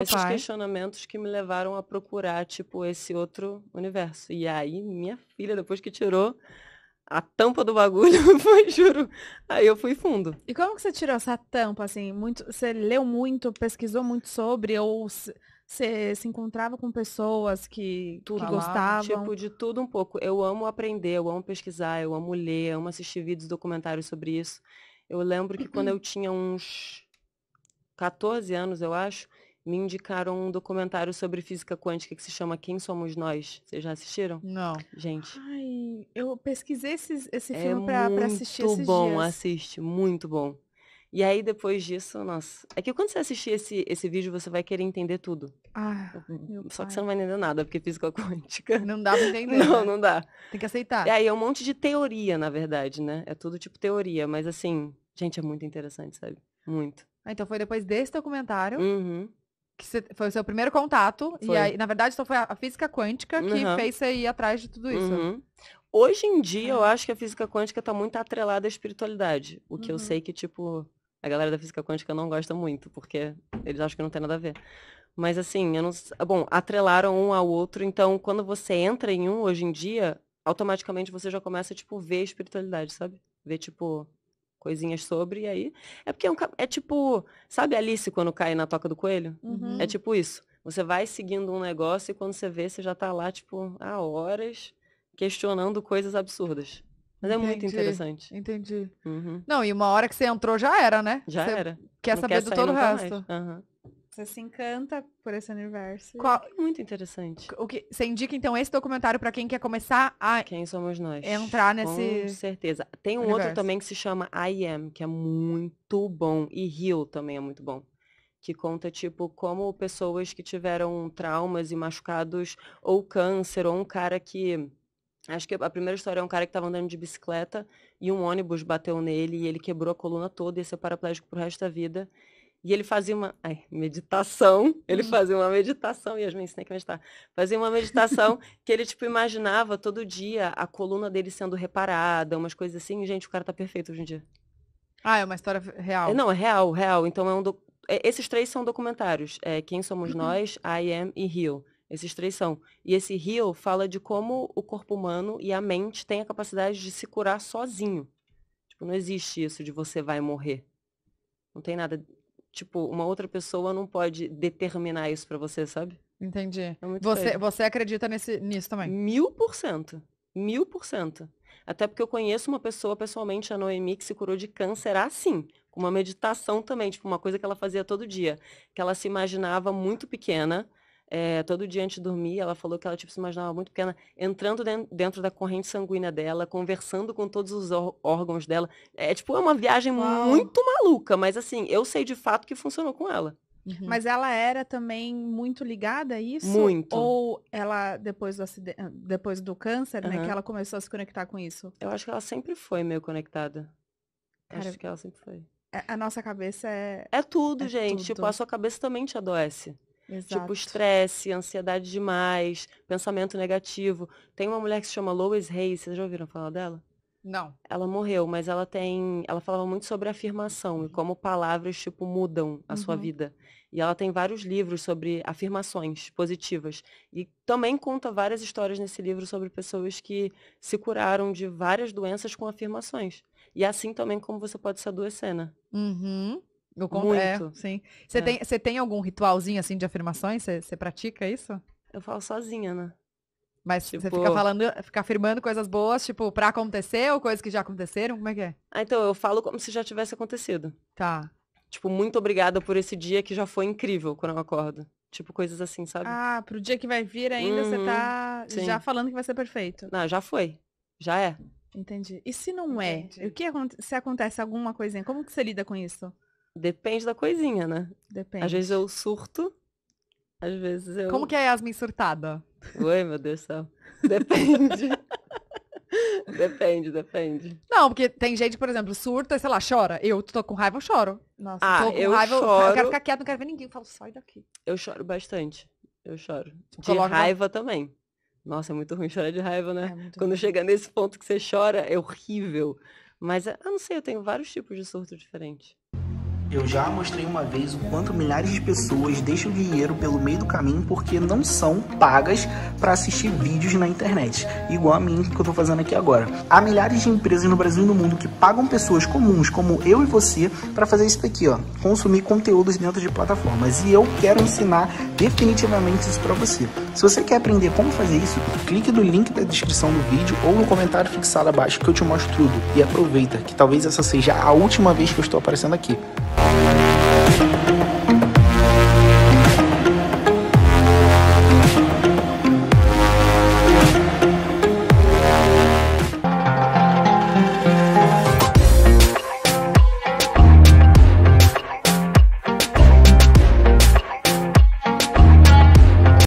esses questionamentos que me levaram a procurar, tipo, esse outro universo. E aí, minha filha, depois que tirou a tampa do bagulho, foi, juro, aí eu fui fundo. E como que você tirou essa tampa, assim? Muito, você leu muito, pesquisou muito sobre, ou você se encontrava com pessoas que, tudo, que gostavam? Tipo, de tudo um pouco. Eu amo aprender, eu amo pesquisar, eu amo ler, eu amo assistir vídeos, documentários sobre isso. Eu lembro que quando uhum. eu tinha uns 14 anos, eu acho, me indicaram um documentário sobre física quântica que se chama Quem Somos Nós. Vocês já assistiram? Não. Gente. Ai, eu pesquisei esse, esse é filme pra, pra assistir Muito bom, dias. assiste, muito bom. E aí, depois disso, nossa. É que quando você assistir esse, esse vídeo, você vai querer entender tudo. Ah, hum, Só que você não vai entender nada, porque física quântica. Não dá pra entender. não, né? não dá. Tem que aceitar. E aí é um monte de teoria, na verdade, né? É tudo tipo teoria, mas assim, gente, é muito interessante, sabe? Muito. Ah, então foi depois desse documentário uhum que cê, foi o seu primeiro contato. Foi. E aí, na verdade, só foi a, física quântica que uhum. fez você ir atrás de tudo isso. Uhum. Hoje em dia, eu é. acho que a física quântica está muito atrelada à espiritualidade. O que uhum. eu sei que, tipo, a galera da física quântica não gosta muito, porque eles acham que não tem nada a ver. Mas assim, eu não. Bom, atrelaram um ao outro, então quando você entra em um hoje em dia, automaticamente você já começa, tipo, ver a espiritualidade, sabe? Ver, tipo, coisinhas sobre, e aí. É porque é, um, é tipo. Sabe Alice quando cai na toca do coelho? É uhum. É tipo isso. Você vai seguindo um negócio e quando você vê, você já tá lá, tipo, há horas questionando coisas absurdas. Mas é Entendi. muito interessante. Entendi. Uhum. Não, e uma hora que você entrou já era, né? Já você era. Quer saber quer do todo o resto. Uhum. Você se encanta por esse universo. Qual... Muito interessante. O que... Você indica, então, esse documentário para quem quer começar a... Quem somos nós. Entrar nesse... Com certeza. Tem um universo. outro também que se chama I Am, que é muito bom. E Rio também é muito bom que conta tipo como pessoas que tiveram traumas e machucados ou câncer ou um cara que acho que a primeira história é um cara que estava andando de bicicleta e um ônibus bateu nele e ele quebrou a coluna toda e ia ser paraplégico pro resto da vida e ele fazia uma ai, meditação, ele hum. fazia uma meditação, e as ensinei que meditar. Fazia uma meditação que ele, tipo, imaginava todo dia a coluna dele sendo reparada, umas coisas assim. gente, o cara tá perfeito hoje em dia. Ah, é uma história real. É, não, é real, real. Então é um. Do... É, esses três são documentários. É Quem Somos uhum. Nós, I Am e Rio Esses três são. E esse Rio fala de como o corpo humano e a mente têm a capacidade de se curar sozinho. Tipo, não existe isso de você vai morrer. Não tem nada tipo, uma outra pessoa não pode determinar isso para você, sabe? Entendi. É você, você acredita nesse, nisso também? Mil por cento. Mil por cento. Até porque eu conheço uma pessoa pessoalmente, a Noemi, que se curou de câncer assim, com uma meditação também, tipo, uma coisa que ela fazia todo dia, que ela se imaginava muito pequena, é, todo dia antes de dormir, ela falou que ela tipo, se imaginava muito pequena, entrando dentro da corrente sanguínea dela, conversando com todos os órgãos dela. É tipo, é uma viagem Uau. muito maluca, mas assim, eu sei de fato que funcionou com ela. Uhum. Mas ela era também muito ligada a isso? Muito. Ou ela, depois do, acidente, ah, depois do câncer, uhum. né, que ela começou a se conectar com isso? Eu acho que ela sempre foi meio conectada. Cara, acho que ela sempre foi. É, a nossa cabeça é. É tudo, é gente. Tudo. Tipo, a sua cabeça também te adoece. Tipo, Exato. Tipo estresse, ansiedade demais, pensamento negativo. Tem uma mulher que se chama Lois Hayes, vocês já ouviram falar dela? Não. Ela morreu, mas ela tem. Ela falava muito sobre afirmação e uhum. como palavras, tipo, mudam a uhum. sua vida. E ela tem vários livros sobre afirmações positivas. E também conta várias histórias nesse livro sobre pessoas que se curaram de várias doenças com afirmações. E é assim também como você pode se adoecer, né? Uhum. Eu conto, é, Muito. É, sim. Você, é. tem, você tem algum ritualzinho assim de afirmações? Você, você pratica isso? Eu falo sozinha, né? Mas tipo... você fica falando, fica afirmando coisas boas, tipo, pra acontecer ou coisas que já aconteceram? Como é que é? Ah, então, eu falo como se já tivesse acontecido. Tá. Tipo, muito obrigada por esse dia que já foi incrível quando eu acordo. Tipo, coisas assim, sabe? Ah, pro dia que vai vir ainda, uhum, você tá uhum, sim. já falando que vai ser perfeito. Não, já foi. Já é. Entendi. E se não é? Entendi. é? O que se acontece alguma coisinha? Como que você lida com isso? Depende da coisinha, né? Depende. Às vezes eu surto, às vezes eu. Como que é a Yasmin surtada? Oi, meu Deus do céu. Depende. depende, depende. Não, porque tem gente, por exemplo, surta, sei lá, chora. Eu tô com raiva, eu choro. Nossa, ah, tô com eu raiva, choro... eu quero ficar quieto, não quero ver ninguém. Eu falo, sai daqui. Eu choro bastante. Eu choro. Tipo, de Coloca... raiva também. Nossa, é muito ruim chorar de raiva, né? É Quando ruim. chega nesse ponto que você chora, é horrível. Mas eh, eu não sei, eu tenho vários tipos de surto diferentes. Eu já mostrei uma vez o quanto milhares de pessoas deixam dinheiro pelo meio do caminho porque não são pagas para assistir vídeos na internet, igual a mim que eu estou fazendo aqui agora. Há milhares de empresas no Brasil e no mundo que pagam pessoas comuns como eu e você para fazer isso daqui, ó, consumir conteúdos dentro de plataformas. E eu quero ensinar definitivamente isso para você. Se você quer aprender como fazer isso, clique no link da descrição do vídeo ou no comentário fixado abaixo que eu te mostro tudo. E aproveita que talvez essa seja a última vez que eu estou aparecendo aqui.